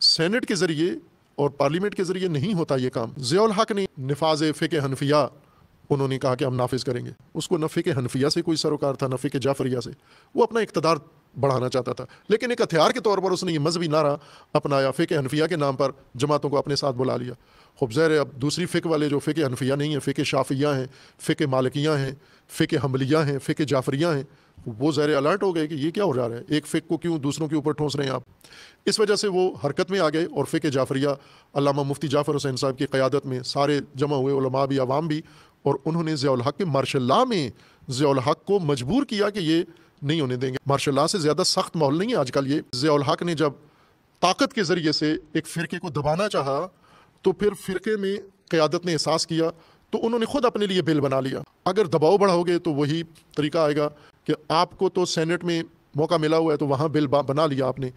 senate के ज़रिए और पार्लियामेंट के ज़रिए नहीं होता ये काम ज़ियाल हक ने नफाज फ़िक हनफिया उन्होंने कहा कि हम नाफिज करेंगे उसको न के हनफिया से कोई सरोकार था न के जाफरिया से वो अपना इकतदार बढ़ाना चाहता था लेकिन एक हथियार के तौर पर उसने ये मजहबी नारा अपनाया फ़िक हनफिया के नाम पर जमातों को अपने साथ बुला लिया खूब जहर अब दूसरी फ़िक वाले जो फ़िक हनफिया नहीं है फ़िक शाफिया हैं फ़िक मालिकियाँ हैं फ़िक हमलिया हैं फ़िक जाफरिया हैं वो ज़हर अलर्ट हो गए कि ये क्या हो जा रहा है एक फ़िक को क्यों दूसरों के ऊपर ठोस रहे हैं आप इस वजह से वो हरकत में आ गए और फ़िक जाफरिया अलामा मुफ्ती जाफ़र हुसैन साहब की क़्यादत में सारे जमा हुए उलमा भी आवाम भी और उन्होंने ज़ियाल के मार्शल में ज़ियाल को मजबूर किया कि ये नहीं होने देंगे मार्शल से ज़्यादा सख्त माहौल नहीं है आजकल ये ज़ियाल ने जब ताकत के ज़रिए से एक फ़िरके को दबाना चाह तो फिर फ़िरके में क़्यादत ने एहसास किया तो उन्होंने खुद अपने लिए बिल बना लिया अगर दबाव बढ़ाओगे तो वही तरीका आएगा कि आपको तो सेनेट में मौका मिला हुआ है तो वहाँ बिल बना लिया आपने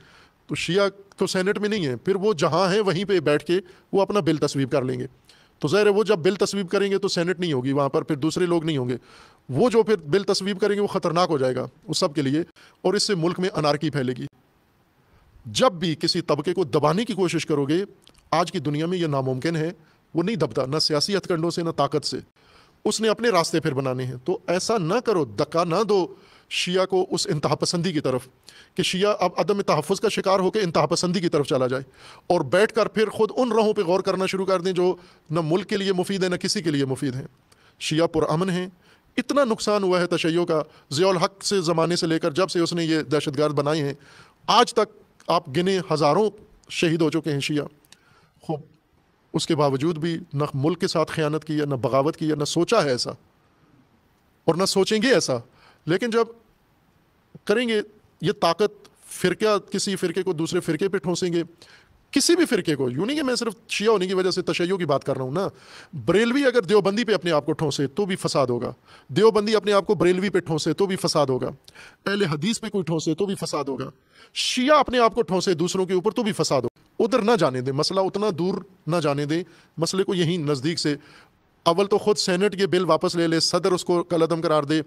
तो शिया तो सेनेट में नहीं है फिर वो जहाँ हैं वहीं पर बैठ के वो अपना बिल तस्वीर कर लेंगे तो ज़ाहिर है वो जब बिल तस्वीर करेंगे तो सेनेट नहीं होगी वहाँ पर फिर दूसरे लोग नहीं होंगे वो जो फिर बिल तस्वीर करेंगे वो ख़तरनाक हो जाएगा उस सब के लिए और इससे मुल्क में अनारकी फैलेगी जब भी किसी तबके को दबाने की कोशिश करोगे आज की दुनिया में यह नामुमकिन है वो नहीं दबता ना सियासी हथकंडों से ना ताकत से उसने अपने रास्ते फिर बनाने हैं तो ऐसा ना करो धक्का ना दो शिया को उस इंतहा पसंदी की तरफ कि शिया अब अदम तहफ़ का शिकार होकर इंतहा पसंदी की तरफ चला जाए और बैठ कर फिर ख़ुद उन रहों पर गौर करना शुरू कर दें जो न मुल्क के लिए मुफीद है न किसी के लिए मुफीद हैं शिया पुरान हैं इतना नुकसान हुआ है तशैयों का ज़ियाल हक से ज़माने से लेकर जब से उसने ये दहशत गर्द हैं आज तक आप गिने हज़ारों शहीद हो चुके हैं शिया खूब उसके बावजूद भी न मुल्क के साथ ख़यानत की है न बगावत की है न सोचा है ऐसा और न सोचेंगे ऐसा लेकिन जब करेंगे ये ताकत फिर किसी फ़िरके को दूसरे फ़िरके पे ठोसेंगे किसी भी फ़िरके को यूँ नहीं कि मैं सिर्फ शिया होने की वजह से तशैयों की बात कर रहा हूँ ना बरेलवी अगर देवबंदी पे अपने आप को ठोंसे तो भी फसाद होगा देवबंदी अपने आप को बरेलवी पे ठोंसे तो भी फसाद होगा पहले हदीस पे कोई ठोंसे तो भी फसाद होगा शिया अपने आप को ठोंसे दूसरों के ऊपर तो भी फसाद होगा उधर ना जाने दें मसला उतना दूर ना जाने दें मसले को यहीं नज़दीक से अव्वल तो ख़ुद सेनेट ये बिल वापस ले ले सदर उसको कलदम करार दे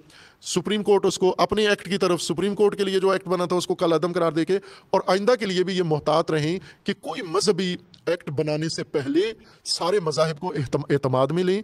सुप्रीम कोर्ट उसको अपने एक्ट की तरफ सुप्रीम कोर्ट के लिए जो एक्ट बना था उसको कलदम करार दे के और आइंदा के लिए भी ये मोहतात रहें कि कोई मजहबी एक्ट बनाने से पहले सारे मजाहब को एतमाद में लें